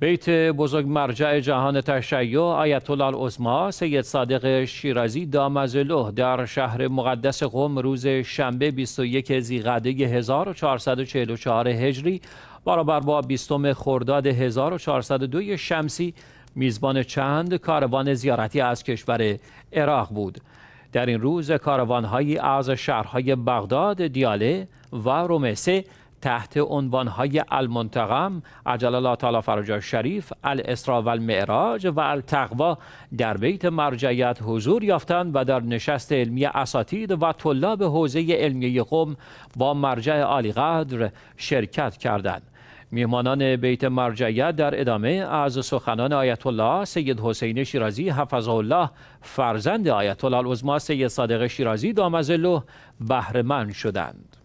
بیت بزرگ مرجع جهان تشیع آیت الله العظما سید صادق شیرازی دامزلو در شهر مقدس قم روز شنبه 21 ذیقعده 1444 هجری برابر با 20 خرداد 1402 شمسی میزبان چند کاروان زیارتی از کشور عراق بود در این روز کاروانهایی از شهرهای بغداد، دیاله و رومسه تحت های المنتقم عجل الله تعالی فرجا شریف الاسرا و المعراج و التقوا در بیت مرجعیت حضور یافتند و در نشست علمی اساتید و طلاب حوزه علمی قوم با مرجع عالی قدر شرکت کردند میهمانان بیت مرجعیت در ادامه از سخنان آیت الله سید حسین شیرازی حفظ الله فرزند آیت الله العظما سید صادق شیرازی دامزلو بهرهمند شدند